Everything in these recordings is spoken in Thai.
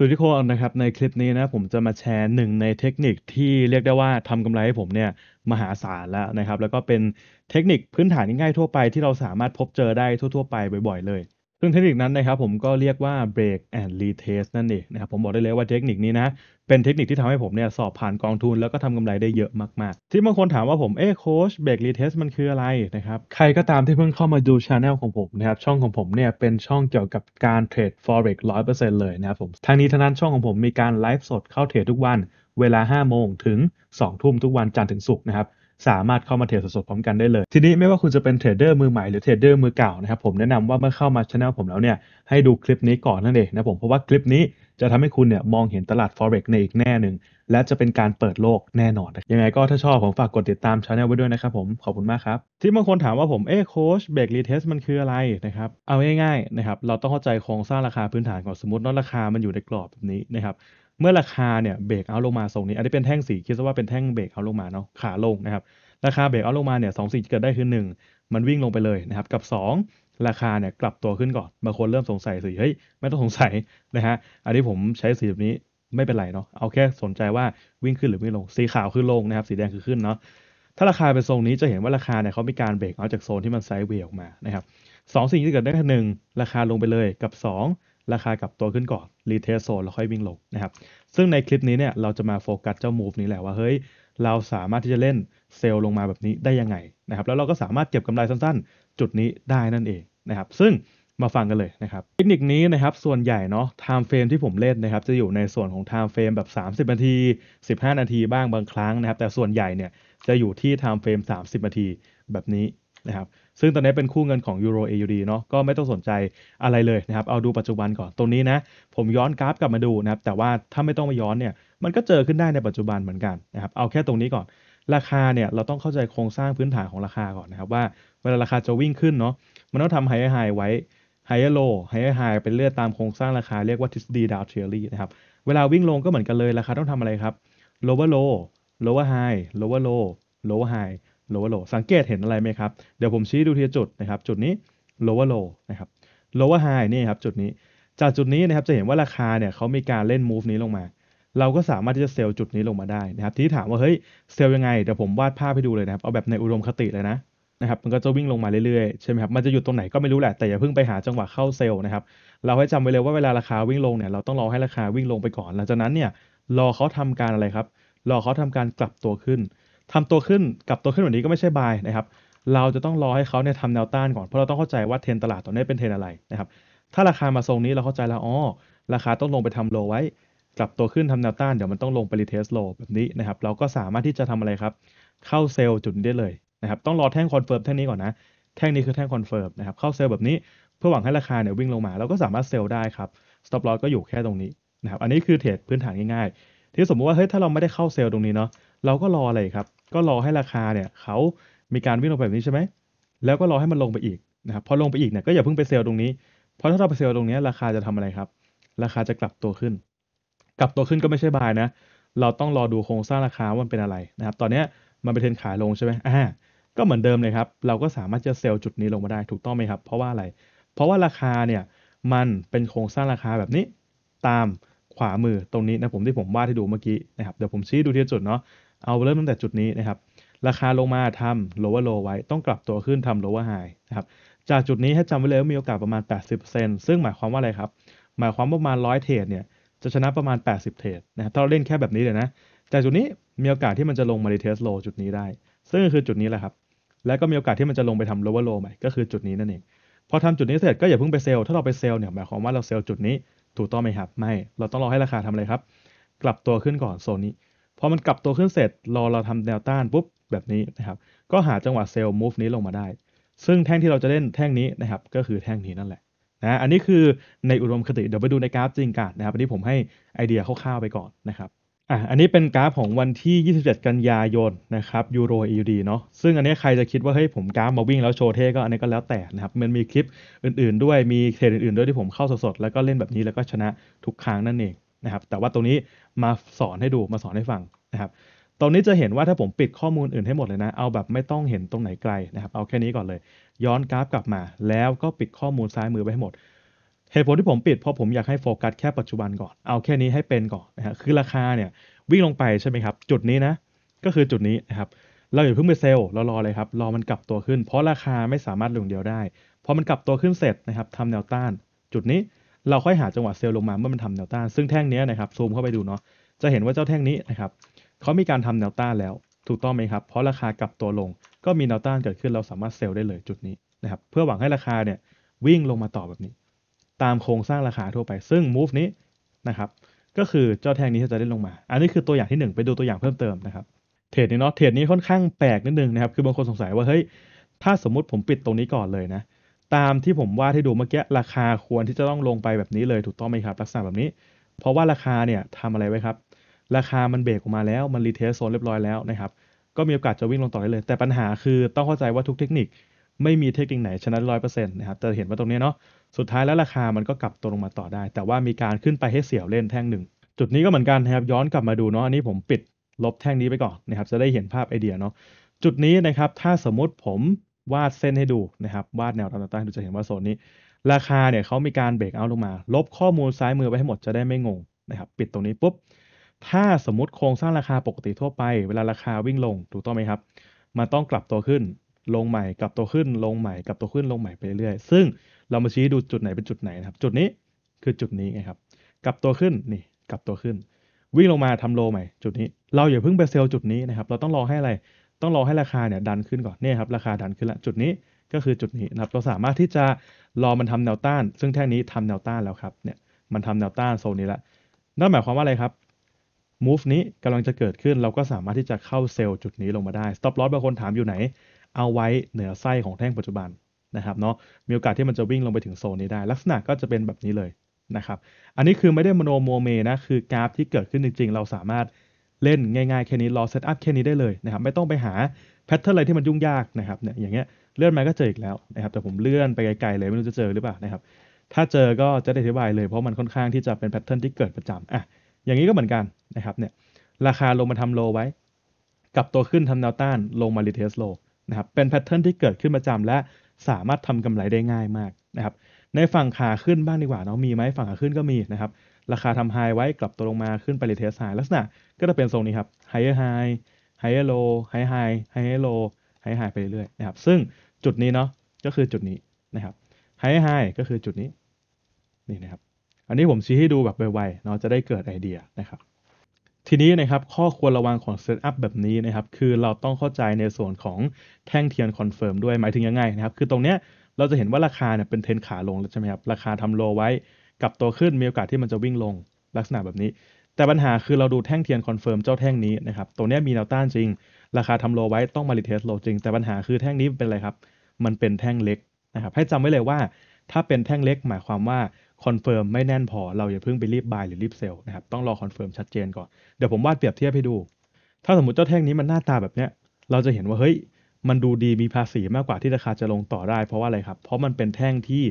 สวัสดีทุกคนนะครับในคลิปนี้นะผมจะมาแชร์หนึ่งในเทคนิคที่เรียกได้ว่าทำกำไรให้ผมเนี่ยมหาศาลแล้วนะครับแล้วก็เป็นเทคนิคพื้นฐานง่ายๆทั่วไปที่เราสามารถพบเจอได้ทั่วๆไปบ่อยๆเลย ซึ่งเทคนิคนั้นนะครับผมก็เรียกว่า break and retest นั่นเองนะครับผมบอกได้เลยว่าเทคนิคนี้นะเป็นเทคนิคที่ทำให้ผมเนี่ยสอบผ่านกองทุน แล้วก็ทำกำไรได้เยอะมากๆ ที่บางคนถามว่าผม เอ๊ะโค้ชเบรกรีเทสมันคืออะไรนะครับ ใครก็ตามที่เพิ่งเข้ามาดูชาแนลของผมนะครับ ช่องของผมเนี่ยเป็นช่องเกี่ยวกับการเทรด forex 100%เลยนะครับผมทางนี้ทางนั้นช่องของผมมีการไลฟ์สดเข้าเทรดทุกวัน เวลา 5 โมงถึง 2 ทุ่มทุกวันจันทร์ถึงศุกร์นะครับสามารถเข้ามาเทรดสดๆพร้อมกันได้เลย ทีนี้ไม่ว่าคุณจะเป็นเทรดเดอร์มือใหม่หรือเทรดเดอร์มือเก่านะครับผมแนะนำว่าเมื่อเข้ามาชาแนลผมแล้วเนี่ยให้ดูคลิปนี้ก่อนนั่นเองนะผมเพราะว่าคลิปนี้จะทำให้คุณเนี่ยมองเห็นตลาด forex ในอีกแน่หนึ่ง และจะเป็นการเปิดโลกแน่นอนยังไงก็ถ้าชอบผมฝากกดติดตามช anel ไว้ด้วยนะครับผม ขอบคุณมากครับ ที่บางคนถามว่าผม เอ๊ะโค้ชเบรกรีเทสมันคืออะไรนะครับ เอาง่ายๆนะครับ เราต้องเข้าใจโครงสร้างราคาพื้นฐานก่อนสมมติว่าราคา มันอยู่ในกรอบแบบนี้นะครับ เมื่อราคาเนี่ยเบรกเอาลงมาทรงนี้ อันนี้เป็นแท่งสีคิดซะว่าเป็นแท่งเบรกเอาลงมาเนาะ ขาลงนะครับ ราคาเบรกเอาลงมาเนี่ยสองสิ่งเกิดได้คือ1 มันวิ่งลงไปเลยนะครับ กับ 2ราคาเนี่ยกลับตัวขึ้นก่อนบางคนเริ่มสงสัยสิเฮ้ย ไม่ต้องสงสัยนะฮะอันนี้ผมใช้สีแบบนี้ไม่เป็นไรเนาะเอาแค่สนใจว่าวิ่งขึ้นหรือไม่ลงสีขาวคือลงนะครับสีแดงคือขึ้นเนาะถ้าราคาเป็นทรงนี้จะเห็นว่าราคาเนี่ยเขามีการเบรกเอาจากโซนที่มันไซด์เวลออกมานะครับสองสิ่งที่เกิดได้คือหนึ่งราคาลงไปเลยกับ2ราคากลับตัวขึ้นก่อนรีเทสโซนแล้วค่อยวิ่งลงนะครับซึ่งในคลิปนี้เนี่ยเราจะมาโฟกัสเจ้ามูฟนี้แหละว่าเฮ้ยเราสามารถที่จะเล่นเซลล์ลงมาแบบนี้ได้ยังไงนะครับแล้วเราก็สามารถเก็บกำไรสั้นๆ จุดนี้ได้นั่นเองนะครับ ซึ่งมาฟังกันเลยนะครับ เทคนิคนี้นะครับ ส่วนใหญ่เนาะไทม์เฟรมที่ผมเล่นนะครับ จะอยู่ในส่วนของไทม์เฟรมแบบ 30นาที 15นาทีบ้างบางครั้งนะครับ แต่ส่วนใหญ่เนี่ย จะอยู่ที่ไทม์เฟรม30นาทีแบบนี้นะครับ ซึ่งตอนนี้เป็นคู่เงินของยูโร AUD เนาะ ก็ไม่ต้องสนใจอะไรเลยนะครับ เอาดูปัจจุบันก่อน ตรงนี้นะ ผมย้อนกราฟกลับมาดูนะครับ แต่ว่าถ้าไม่ต้องมาย้อนเนี่ย มันก็เจอขึ้นได้ในปัจจุบันเหมือนกันนะครับ เอาแค่ตรงนี้ก่อน ราคาเนี่ย เราต้องเข้าใจโครงสร้างพื้นฐานของราคาก่อนนะครับว่าเวลาราคาจะวิ่งขึ้นเนาะมันต้องทำไฮไฮไว้ ไฮเอโล ไฮไฮเป็นเลือดตามโครงสร้างราคาเรียกว่าทฤษฎีดาวเทอรี่นะครับ เวลาวิ่งลงก็เหมือนกันเลยราคาต้องทำอะไรครับ โลว์โลว์โลว์ไฮ โลว์โลว์โลว์ไฮโลว์โลว์สังเกตเห็นอะไรไหมครับ เดี๋ยวผมชี้ดูทีจุดนะครับ จุดนี้ โลว์โลว์นะครับ โลว์ไฮนี่ครับจุดนี้ จากจุดนี้นะครับจะเห็นว่าราคาเนี่ยเขามีการเล่นมูฟนี้ลงมา เราก็สามารถที่จะเซลล์จุดนี้ลงมาได้นะครับ ที่ถามว่าเฮ้ยเซลล์ยังไงเดี๋ยวผมวาดภาพให้ดูเลยนะครับ เอาแบบในอุดมคติเลยนะนะครับมันก็จะวิ่งลงมาเรื่อยๆใช่ไหมครับมันจะหยุดตรงไหนก็ไม่รู้แหละ แต่อย่าเพิ่งไปหาจังหวะเข้าเซลล์นะครับเราให้จำไว้เลยว่าเวลาราคาวิ่งลงเนี่ยเราต้องรอให้ราคาวิ่งลงไปก่อนหลังจากนั้นเนี่ยรอเขาทำการอะไรครับ รอเขาทำการกลับตัวขึ้น ทำตัวขึ้นกลับตัวขึ้นแบบนี้ก็ไม่ใช่บายนะครับเราจะต้องรอให้เขาเนี่ยทำแนวต้านก่อนเพราะเราต้องเข้าใจว่าเทรนตลาดตอนนี้เป็นเทรนอะไรนะครับถ้าราคามาทรงนี้เราเข้าใจแล้วอ๋อราคาต้องลงไปทำโลไว้กลับตัวขึ้นทำแนวต้านเดี๋ยวมันต้องลงไปรีเทสโลแบบนี้นะครับเราก็สามารถที่จะทำอะไรครับ เข้าเซลล์จุดนี้ได้เลยนะครับต้องรอแท่งคอนเฟิร์มแท่งนี้ก่อน นะแท่งนี้คือแท่งคอนเฟิร์มนะครับเข้าเซลล์แบบนี้ เพื่อหวังให้ราคาเนี่ยวิ่งลงมาเราก็สามารถเซลล์ได้ครับสต็อปลอสก็อยู่แค่ตรงนี้นะครับอันนี้คือเทรดพื้นฐานง่ายๆ ที่สมมุติว่าเฮ้ยถ้าเราไม่ได้เข้าเซลล์ตรงนี้เนาะเราก็รออะไรครับ ก็รอให้ราคาเนี่ยเขามีการวิ่งลงแบบนี้ใช่ไหมแล้วก็รอให้มันลงไปอีกนะครับพอลงไปอีกเนี่ยก็อย่าเพิ่งไปเซลล์ตรงนี้เพราะถ้าเราไปเซลล์ตรงนี้ราคาจะทำอะไรครับ ราคาจะกลับตัวขึ้น กลับตัวขึ้นก็ไม่ใช่บายนะเราต้องรอดูโครงสร้างราคาว่ามันเป็นอะไรนะครับตอนนี้มันเปเทรนขาลงใช่ไหมอ่าก็เหมือนเดิมเลยครับ เราก็สามารถจะเซลล์จุดนี้ลงมาได้ถูกต้องไหมครับ เพราะว่าอะไร เพราะว่าราคาเนี่ยมันเป็นโครงสร้างราคาแบบนี้ตามขวามือตรงนี้นะ ผมที่ผมวาดให้ดูเมื่อกี้นะครับเดี๋ยวผมชี้ดูที่จุดเนาะเอาเริ่มตั้งแต่จุดนี้นะครับ ราคาลงมาทำ lower low ไว้ ต้องกลับตัวขึ้นทำ lower high นะครับจากจุดนี้ให้จำไว้เลยว่ามีโอกาสประมาณ 80%ซึ่งหมายความว่าอะไรครับหมายความประมาณ 100 เทรดเนี่ยจะชนะประมาณ 80 เทรดนะครับถ้าเราเล่นแค่แบบนี้เลยนะจากจุดนี้มีโอกาสที่มันจะลงมาดีเทสโลจุดนี้ได้ ซึ่งคือจุดนี้แหละครับแล้วก็มีโอกาสที่มันจะลงไปทำ lower low ใหม่ก็คือจุดนี้นั่นเอง พอทำจุดนี้เสร็จ ก็อย่าเพิ่งไปเซลล์ถ้าเราไปเซลล์เนี่ยหมายความว่าเราเซลล์จุดนี้ถูกต้องไหมครับไม่ เราต้องรอให้ราคาทำอะไรครับ กลับตัวขึ้นก่อนโซนนี้ พอมันกลับตัวขึ้นเสร็จรอเราทำแนวต้านปุ๊บแบบนี้นะครับก็หาจังหวะเซลล์ move นี้ลงมาได้ซึ่งแท่งที่เราจะเล่นแท่งนี้นะครับก็คือแท่งนี้นั่นแหละนะอันนี้คือในอุดมคติเดี๋ยวไปดูในกราฟจริงกันนะครับอันนี้ผมให้ไอเดียคร่าวๆไปก่อนนะครับอ่ะ อันนี้เป็นกราฟของวันที่ 27 กันยายน นะครับ ยูโร EUD เนาะซึ่งอันนี้ใครจะคิดว่า เฮ้ย ผมกราฟมาวิ่งแล้วโชว์เท่ก็อันนี้ก็แล้วแต่นะครับ มันมีคลิปอื่นๆด้วย มีเทรดอื่นๆด้วยที่ผมเข้าสดๆแล้วก็เล่นแบบนี้แล้วก็ชนะทุกครั้งนั่นเองนะครับ แต่ว่าตรงนี้มาสอนให้ดู มาสอนให้ฟังนะครับ ตรงนี้จะเห็นว่าถ้าผมปิดข้อมูลอื่นให้หมดเลยนะ เอาแบบไม่ต้องเห็นตรงไหนไกลนะครับ เอาแค่นี้ก่อนเลย ย้อนกราฟกลับมา แล้วก็ปิดข้อมูลซ้ายมือไปให้หมดเหตุผลที่ผมปิดเพราะผมอยากให้โฟกัสแค่ปัจจุบันก่อน เอาแค่นี้ให้เป็นก่อนนะฮะคือราคาเนี่ยวิ่งลงไปใช่ไหมครับ จุดนี้นะก็คือจุดนี้นะครับ เราอย่าเพิ่งไปเซลล์เรารอเลยครับ รอมันกลับตัวขึ้น เพราะราคาไม่สามารถลงเดียวได้ พอมันกลับตัวขึ้นเสร็จนะครับทำแนวต้าน จุดนี้เราค่อยหาจังหวะเซลล์ลงมาเมื่อมันทำแนวต้าน ซึ่งแท่งนี้นะครับซูมเข้าไปดูเนาะ จะเห็นว่าเจ้าแท่งนี้นะครับเขามีการทำแนวต้านแล้ว ถูกต้องไหมครับเพราะราคากลับตัวลงก็มีแนวต้านเกิดขึ้นเราสามารถเซลล์ได้เลยจุดนี้นะครับเพื่อหวังให้ราคาเนี่ยวิ่งลงมาต่อแบบนี้ตามโครงสร้างราคาทั่วไป ซึ่ง move นี้นะครับ ก็คือเจ้าแทงนี้จะได้ลงมา อันนี้คือตัวอย่างที่ 1 ไปดูตัวอย่างเพิ่มเติมนะครับเทรดนี้เนาะเทรดนี้ ค่อนข้างแปลกนิดนึงนะครับ คือบางคนสงสัยว่า เฮ้ย ถ้าสมมุติผมปิดตรงนี้ก่อนเลยนะ ตามที่ผมว่าที่ดูเมื่อกี้ ราคาควรที่จะต้องลงไปแบบนี้เลยถูกต้องไหมครับลักษณะแบบนี้ เพราะว่าราคาเนี่ยทำอะไรไว้ครับ ราคามันเบรกออกมาแล้ว มันรีเทสโซนเรียบร้อยแล้วนะครับ ก็มีโอกาสจะวิ่งลงต่อได้เลย แต่ปัญหาคือต้องเข้าใจว่าทุกเทคนิคไม่มีเทคนิคไหนชนะร้อยเปอร์เซ็นต์นะครับจะเห็นว่าตรงนี้เนาะสุดท้ายแล้วราคามันก็กลับตัวลงมาต่อได้ แต่ว่ามีการขึ้นไปให้เสียวเล่นแท่งหนึ่ง จุดนี้ก็เหมือนกันนะครับย้อนกลับมาดูเนาะอันนี้ผมปิดลบแท่งนี้ไปก่อนนะครับจะได้เห็นภาพไอเดียเนาะจุดนี้นะครับถ้าสมมติผมวาดเส้นให้ดูนะครับวาดแนวรับต่างๆดูจะเห็นว่าโซนนี้ ราคาเนี่ยเขามีการเบรกเอาลงมา ลบข้อมูลซ้ายมือไปให้หมดจะได้ไม่งงนะครับปิดตรงนี้ปุ๊บถ้าสมมติโครงสร้างราคาปกติทั่วไป เวลาราคาวิ่งลงถูกต้องไหมครับมันต้องกลับตัวขึ้นลงใหม่กับตัวขึ้นลงใหม่กับตัวขึ้นลงใหม่ไปเรื่อย ซึ่งเรามาชี้ดูจุดไหนเป็นจุดไหนนะครับ จุดนี้คือจุดนี้ไงครับกับตัวขึ้นนี่กับตัวขึ้น วิ่งลงมาทำโลใหม่จุดนี้เราอย่าเพิ่งไปเซลล์จุดนี้นะครับเราต้องรอให้อะไร ต้องรอให้ราคาเนี่ยดันขึ้นก่อนเนี่ยครับ ราคาดันขึ้นละจุดนี้ก็คือจุดนี้นะครับ เราสามารถที่จะรอมันทำแนวต้าน ซึ่งแท่งนี้ทำแนวต้านแล้วครับเนี่ยมันทำแนวต้านโซนนี้ละนั่นหมายความว่าอะไรครับ move นี้กำลังจะเกิดขึ้นเราก็สามารถที่จะเข้าเซลล์จุดนี้ลงมาได้ stop loss บางคนถามอยู่ไหนเอาไว้เหนือไส้ของแท่งปัจจุบันนะครับเนาะมีโอกาสที่มันจะวิ่งลงไปถึงโซนนี้ได้ ลักษณะก็จะเป็นแบบนี้เลยนะครับอันนี้คือไม่ได้มโนโมเมนะคือกราฟที่เกิดขึ้นจริงๆ เราสามารถเล่นง่ายๆ แค่นี้ รอเซตอัพแค่นี้ได้เลยนะครับไม่ต้องไปหาแพทเทิร์นอะไรที่มันยุ่งยากนะครับเนี่ยอย่างเงี้ยเลื่อนมา ก็เจออีกแล้วนะครับแต่ผมเลื่อนไปไกลๆเลยไม่รู้จะเจอหรือเปล่านะครับถ้าเจอก็จะได้อธิบายเลย เพราะมันค่อนข้างที่จะเป็นแพทเทิร์นที่เกิดประจำอ่ะอย่างนี้ก็เหมือนกันนะครับเนี่ยราคาลงมาทำโลไว้กับตัวขึ้นทำแนวต้านลงมารีเทสโลนะครับ เป็นแพทเทิร์นที่เกิดขึ้นประจำและสามารถทำกำไรได้ง่ายมากนะครับ ในฝั่งขาขึ้นบ้างดีกว่าเนาะ มีไหมฝั่งขาขึ้นก็มีนะครับ ราคาทำไฮไว้กลับตัวลงมาขึ้นไปรีเทสไฮลักษณะก็จะเป็นทรงนี้ครับไฮเออร์ไฮไฮเออร์โลไฮไฮไฮเออร์โลไฮไฮไปเรื่อยๆนะครับ ซึ่งจุดนี้เนาะก็คือจุดนี้นะครับไฮไฮก็คือจุดนี้นี่นะครับ อันนี้ผมชี้ให้ดูแบบไวๆเนาะจะได้เกิดไอเดียนะครับทีนี้นะครับข้อควรระวังของเซตอัพแบบนี้นะครับคือเราต้องเข้าใจในส่วนของแท่งเทียนคอนเฟิร์มด้วยหมายถึงยังไงนะครับคือตรงเนี้ยเราจะเห็นว่าราคาเนี่ยเป็นเทรนขาลงแล้วใช่ไหมครับราคาทำโลไว้กับตัวขึ้นมีโอกาสที่มันจะวิ่งลงลักษณะแบบนี้ แต่ปัญหาคือเราดูแท่งเทียนคอนเฟิร์มเจ้าแท่งนี้นะครับตัวเนี้ยมีแนวต้านจริง ราคาทำโลไว้ต้องมาลีเทสโลจริงแต่ปัญหาคือแท่งนี้เป็นอะไรครับมันเป็นแท่งเล็กนะครับให้จำไว้เลยว่าถ้าเป็นแท่งเล็กหมายความว่าคอนเฟิร์มไม่แน่นพอเราอย่าเพิ่งไปรีบบายหรือรีบเซลนะครับ ต้องรอคอนเฟิร์มชัดเจนก่อน เดี๋ยวผมวาดเปรียบเทียบให้ดู ถ้าสมมติเจ้าแท่งนี้มันหน้าตาแบบเนี้ยเราจะเห็นว่า เฮ้ย มันดูดีมีภาษีมากกว่าที่ราคาจะลงต่อได้เพราะว่าอะไรครับ เพราะมันเป็นแท่งที่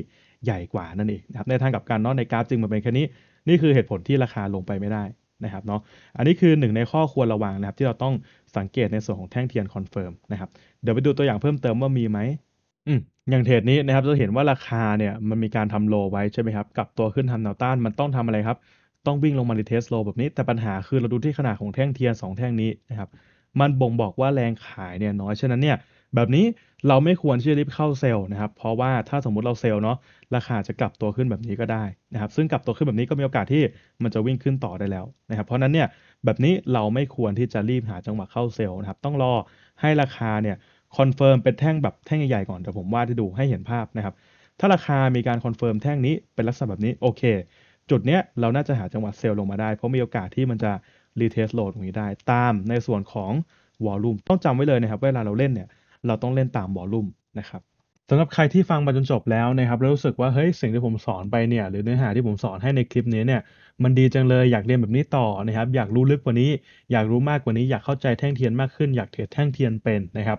ใหญ่กว่านั่นเองนะครับในทางกับการเนาะในกราฟจึงมันเป็นแค่นี้นี่คือเหตุผลที่ราคาลงไปไม่ได้นะครับ เนาะอันนี้คือหนึ่งในข้อควรระวังนะครับที่เราต้องสังเกตในส่วนของแท่งเทียนคอนเฟิร์มนะครับเดี๋ยวไปดูตัวอย่างเพิ่มเติมว่ามีไหมอืมอย่างเทรดนี้นะครับจะเห็นว่าราคาเนี่ยมันมีการทำโล ไว้ใช่ไหมครับกลับตัวขึ้นทำแนวต้าน มันต้องทำอะไรครับ ต้องวิ่งลงมารีเทสโลแบบนี้ แต่ปัญหาคือเราดูที่ขนาดของแท่งเทียน 2 แท่งนี้นะครับมันบ่งบอกว่าแรงขายเนี่ยน้อย ฉะนั้นเนี่ยแบบนี้เราไม่ควรที่จะรีบเข้าเซลล์นะครับเพราะว่าถ้าสมมุติเราเซลล์เนาะราคาจะกลับตัวขึ้นแบบนี้ก็ได้นะครับ ซึ่งกลับตัวขึ้นแบบนี้ก็มีโอกาสที่มันจะวิ่งขึ้นต่อได้แล้วนะครับเพราะนั้นเนี่ยแบบนี้เราไม่ควรที่จะรีบหาจังหวะเข้าเซลล์นะครับต้องรอให้ราคาเนี่ยคอนเฟิร์มเป็นแท่งแบบแท่งใหญ่ๆก่อน แต่ผมวาดให้ดูให้เห็นภาพนะครับ ถ้าราคามีการคอนเฟิร์มแท่งนี้เป็นลักษณะแบบนี้โอเค จุดเนี้ยเราน่าจะหาจังหวะเซลล์ลงมาได้ เพราะมีโอกาสที่มันจะรีเทสโหลดตรงนี้ได้ตามในส่วนของวอลลุ่มต้องจำไว้เลยนะครับ เวลาเราเล่นเนี่ย เราต้องเล่นตามวอลลุ่มนะครับสำหรับใครที่ฟังมาจนจบแล้วนะครับแล้วรู้สึกว่าเฮ้ยสิ่งที่ผมสอนไปเนี่ยหรือเนื้อหาที่ผมสอนให้ในคลิปนี้เนี่ย มันดีจังเลยอยากเรียนแบบนี้ต่อนะครับ อยากรู้ลึกกว่านี้ อยากรู้มากกว่านี้ อยากเข้าใจแท่งเทียนมากขึ้นอยากเทรดแท่งเทียนเป็นนะครับ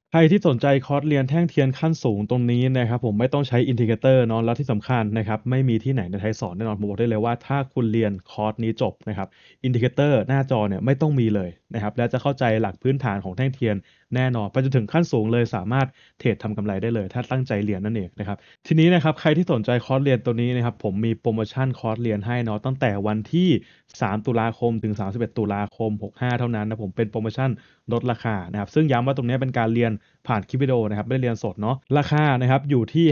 ใครที่สนใจคอร์สเรียนแท่งเทียนขั้นสูงตรงนี้นะครับผมไม่ต้องใช้อินทิเกเตอร์เนาะแล้วที่สำคัญนะครับไม่มีที่ไหนในไทยสอนแน่นอนผมบอกได้เลยว่าถ้าคุณเรียนคอร์สนี้จบนะครับอินทิเกเตอร์หน้าจอเนี่ยไม่ต้องมีเลยนะครับและจะเข้าใจหลักพื้นฐานของแท่งเทียนแน่นอน ไปจนถึงขั้นสูงเลยสามารถเทรดทำกำไรได้เลยถ้าตั้งใจเรียนนั่นเองนะครับทีนี้นะครับใครที่สนใจคอร์สเรียนตัวนี้นะครับผมมีโปรโมชั่นคอร์สเรียนให้เนาะตั้งแต่วันที่ 3 ตุลาคมถึง 31 ตุลาคม 65 เท่านั้นนะผมเป็นโปรโมชั่นลดราคา นะครับ ซึ่งย้ำว่าตรงนี้เป็นการเรียนผ่านคลิปวิดีโอ นะครับ ไม่ได้เรียนสด เนาะ ราคา นะครับ อยู่ที่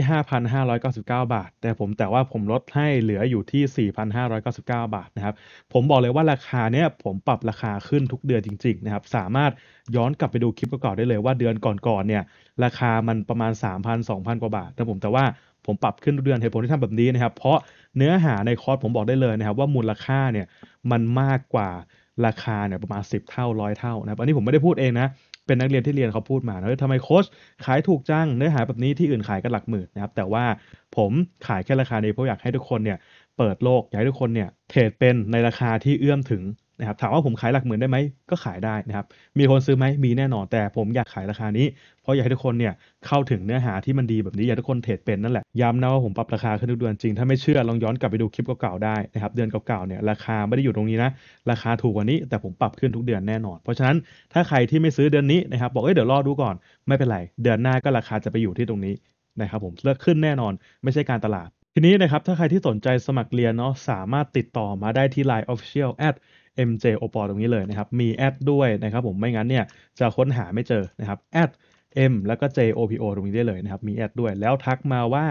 5,599 บาท แต่ผม แต่ว่า ผมลดให้เหลืออยู่ที่ 4,599 บาท นะครับ ผมบอกเลยว่าราคาเนี้ย ผมปรับราคาขึ้นทุกเดือนจริงๆ นะครับ สามารถย้อนกลับไปดูคลิปเก่าๆได้เลยว่าเดือนก่อนๆ เนี่ย ราคามันประมาณ 3,000-2,000กว่าบาท แต่ผมแต่ว่าผมปรับขึ้นทุกเดือนเหตุผลที่ทำแบบนี้นะครับ เพราะเนื้อหาในคอร์สผมบอกได้เลยนะครับว่ามูลค่าเนี่ย มันมากกว่าราคาเนี่ยประมาณ 10 เท่าร้อยเท่านะครับอันนี้ผมไม่ได้พูดเองนะเป็นนักเรียนที่เรียนเขาพูดมานะทำไมโค้ชขายถูกจังเนื้อหาแบบนี้ที่อื่นขายกันหลักหมื่นนะครับแต่ว่าผมขายแค่ราคานี้เพราะอยากให้ทุกคนเนี่ยเปิดโลก อยากให้ทุกคนเนี่ยเทรดเป็นในราคาที่เอื้อมถึงนะครับถามว่าผมขายหลักหมื่นได้ไหมก็ขายได้นะครับมีคนซื้อไหมมีแน่นอน แต่ผมอยากขายราคานี้เพราะอยากให้ทุกคนเนี่ยเข้าถึงเนื้อหาที่มันดีแบบนี้ อยากทุกคนเทรดเป็นนั่นแหละย้ำนะว่าผมปรับราคาขึ้นทุกเดือนจริง ถ้าไม่เชื่อลองย้อนกลับไปดูคลิปเก่าๆได้นะครับเดือนเก่าๆเนี่ยราคาไม่ได้อยู่ตรงนี้นะราคาถูกกว่านี้แต่ผมปรับขึ้นทุกเดือนแน่นอน เพราะฉะนั้นถ้าใครที่ไม่ซื้อเดือนนี้นะครับบอกเอ้ยเดี๋ยวรอดูก่อนไม่เป็นไรเดือนหน้าก็ราคาจะไปอยู่ที่ตรงนี้นะครับผมเลือกขึ้นแน่นอนไม่ใช่การตลาด ทีนี้นะครับถ้าใครที่สนใจสมัครเรียนเนาะสามารถติดต่อมาได้ที่ Line Official MJ o p o ตรงนี้เลยนะครับ มีแอดด้วยนะครับผม ไม่งั้นเนี่ยจะค้นหาไม่เจอนะครับ แอด M แล้วก็ JOPO ตรงนี้ได้เลยนะครับ มีแอดด้วย แล้วทักมาว่า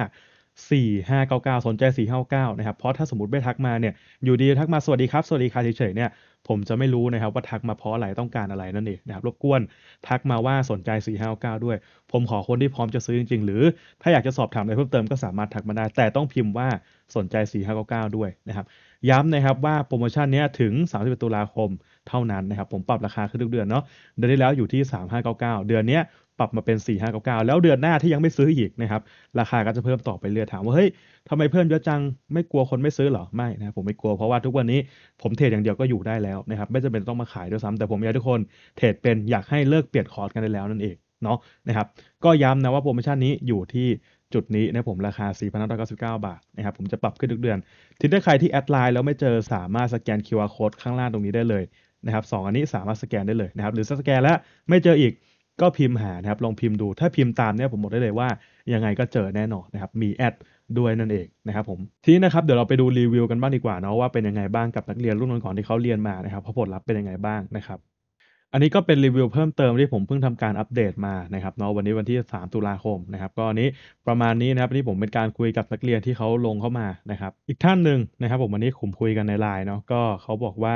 4599 สนใจ 459 นะครับ เพราะถ้าสมมติไม่ทักมาเนี่ย อยู่ดีทักมาสวัสดีครับ สวัสดีค่ะเฉยๆ เนี่ยผมจะไม่รู้นะครับว่าทักมาเพราะอะไร ต้องการอะไรนั่นเองนะครับ รบกวนทักมาว่าสนใจ 459ด้วย ผมขอคนที่พร้อมจะซื้อจริงๆ หรือถ้าอยากจะสอบถามอะไรเพิ่มเติมก็สามารถทักมาได้ แต่ต้องพิมพ์ว่าสนใจ 459ด้วยนะครับย้ำนะครับว่าโปรโมชั่นนี้ถึง31ตุลาคมเท่านั้นนะครับผมปรับราคาขึ้นทุกเดือนเนาะเดือนที่แล้วอยู่ที่ 3599 เดือนนี้ปรับมาเป็น 4599 แล้วเดือนหน้าที่ยังไม่ซื้ออีกนะครับราคาก็จะเพิ่มต่อไปเรื่อยถามว่า เฮ้ยทำไมเพิ่มเยอะจังไม่กลัวคนไม่ซื้อเหรอ ไม่นะผมไม่กลัวเพราะว่าทุกวันนี้ผมเทรดอย่างเดียวก็อยู่ได้แล้วนะครับไม่จำเป็นต้องมาขายด้วยซ้ำแต่ผมอยากทุกคนเทรดเป็นอยากให้เลิกเปลี่ยนคอร์สกันได้แล้วนั่นเองเนาะนะครับก็ย้ำนะว่าโปรโมชั่นนี้อยู่ที่จุดนี้นะผมราคา4,999 บาท นะครับ ผมจะปรับขึ้นทุกเดือนทีถ้าใครที่แอดไลน์แล้วไม่เจอสามารถสแกน QR code ข้างล่างตรงนี้ได้เลยนะครับสองอันนี้สามารถสแกนได้เลยนะครับหรือสแกนแล้วไม่เจออีกก็พิมพ์หานะครับลองพิมพ์ดู ถ้าพิมพ์ตามเนี่ยผมบอกได้เลยว่ายังไงก็เจอแน่นอนนะครับ มีแอดด้วยนั่นเองนะครับผมทีนี้นะครับเดี๋ยวเราไปดูรีวิวกันบ้างดีกว่าเนาะว่าเป็นยังไงบ้างกับนักเรียนรุ่นก่อนที่เขาเรียนมานะครับผลลัพธ์เป็นยังไงบ้างนะครับอันนี้ก็เป็นรีวิวเพิ่มเติมที่ผมเพิ่งทำการอัปเดตมานะครับเนาะวันนี้วันที่ 3 ตุลาคมนะครับก็อันนี้ประมาณนี้นะครับนี่ผมเป็นการคุยกับนักเรียนที่เขาลงเข้ามานะครับอีกท่านหนึ่งนะครับผมวันนี้ผมคุยกันในไลน์เนาะก็เขาบอกว่า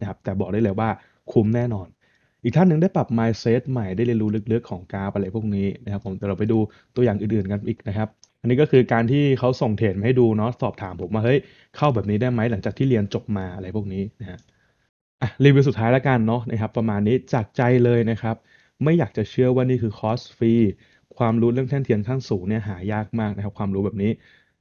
นะครับแต่บอกได้เลยว่าคุ้มแน่นอน อีกท่านหนึ่งได้ปรับ mindset ใหม่ได้เรียนรู้ลึก ๆของกาอะไรพวกนี้นะครับผมแต่เราไปดูตัวอย่างอื่นๆกันอีกนะครับ อันนี้ก็คือการที่เขาส่งเทรดมาให้ดูเนาะสอบถามผมว่าเฮ้ย เข้าแบบนี้ได้ไหมหลังจากที่เรียนจบมาอะไรพวกนี้นะฮะอ่ะรีวิวสุดท้ายแล้วกันเนาะนะครับ ประมาณนี้จากใจเลยนะครับ ไม่อยากจะเชื่อว่านี่คือคอสฟรีความรู้เรื่องแท่นเทียนขั้นสูงเนี่ยหายากมากนะครับความรู้แบบนี้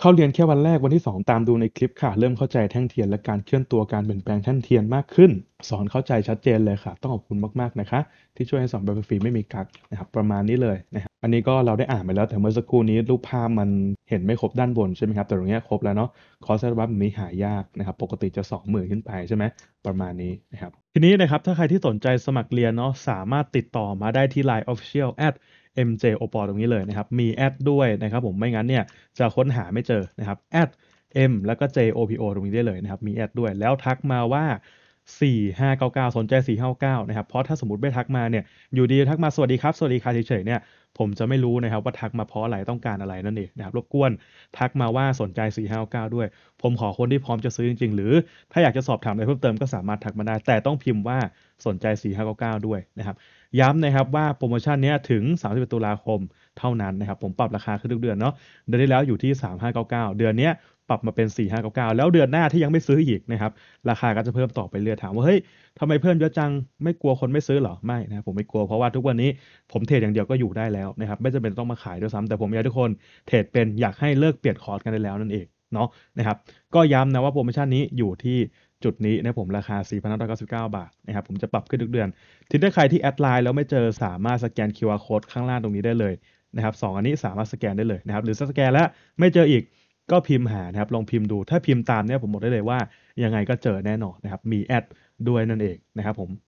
เข้าเรียนแค่วันแรกวันที่ 2 ตามดูในคลิปค่ะ เริ่มเข้าใจแท่งเทียนและการเคลื่อนตัวการเปลี่ยนแปลงแท่งเทียนมากขึ้น สอนเข้าใจชัดเจนเลยค่ะ ต้องขอบคุณมากๆนะคะ ที่ช่วยให้สอนแบบฟรีไม่มีกักนะครับ ประมาณนี้เลยนะครับอันนี้ก็เราได้อ่านไปแล้ว แต่เมื่อสักครู่นี้รูปภาพมันเห็นไม่ครบด้านบน ใช่ไหมครับ แต่ตรงนี้ครบแล้วเนาะคอสเซสรับัฟนี้หายากนะครับปกติจะ 20,000ขึ้นไปใช่ไหมประมาณนี้นะครับทีนี้นะครับถ้าใครที่สนใจสมัครเรียนเนาะสามารถติดต่อมาได้ที่ Line Official@ MJ o p o ตรงนี้เลยนะครับ มีแอดด้วยนะครับ ผม ไม่งั้นเนี่ยจะค้นหาไม่เจอนะครับแอด M แล้วก็ JOPO ตรงนี้ได้เลยนะครับ มีแอดด้วย แล้วทักมาว่า 4599 สนใจ 459 นะครับ เพราะถ้าสมมติไม่ทักมาเนี่ย อยู่ดีทักมา สวัสดีครับ สวัสดีค่ะเฉยๆ เนี่ย ผมจะไม่รู้นะครับว่าทักมาเพราะอะไร ต้องการอะไรนั่นเองนะครับ รบกวนทักมาว่าสนใจ 459ด้วย ผมขอคนที่พร้อมจะซื้อจริงๆ หรือถ้าอยากจะสอบถามอะไรเพิ่มเติมก็สามารถทักมาได้ แต่ต้องพิมพ์ว่าสนใจ 459ด้วยนะครับย้ำนะครับว่าโปรโมชั่นนี้ถึง31ตุลาคมเท่านั้นนะครับผมปรับราคาขึ้นทุกเดือนเนาะเดือนที่แล้วอยู่ที่ 3599 เดือนนี้ปรับมาเป็น 4599 แล้วเดือนหน้าที่ยังไม่ซื้ออีกนะครับราคาก็จะเพิ่มต่อไปเรื่อยถามว่าเฮ้ยทำไมเพิ่มเยอะจังไม่กลัวคนไม่ซื้อหรอ ไม่นะผมไม่กลัวเพราะว่าทุกวันนี้ ผมเทรดอย่างเดียวก็อยู่ได้แล้วนะครับไม่จำเป็นต้องมาขายด้วยซ้ำ แต่ผมอยากทุกคนเทรดเป็นอยากให้เลิกเปลี่ยนคอร์สกันได้แล้วนั่นเองเนาะนะครับก็ย้ำนะว่าโปรโมชั่นนี้อยู่ที่จุดนี้นะผมราคา4,999 บาทนะครับผมจะปรับขึ้นทุกเดือนทีถ้าใครที่แอดไลน์แล้ว ไม่เจอสามารถสแกน QR code ข้างล่างตรงนี้ได้เลยนะครับสอันนี้สามารถสแกนได้เลยนะครับหรือสแกนแล้วไม่เจออีกก็พิมพ์หานะครับลองพิมพ์ดูถ้าพิมพ์ตามเนี่ยผมบอกได้เลยว่ายังไงก็เจอแน่นอนนะครับมีแอดด้วยนั่นเองนะครับผม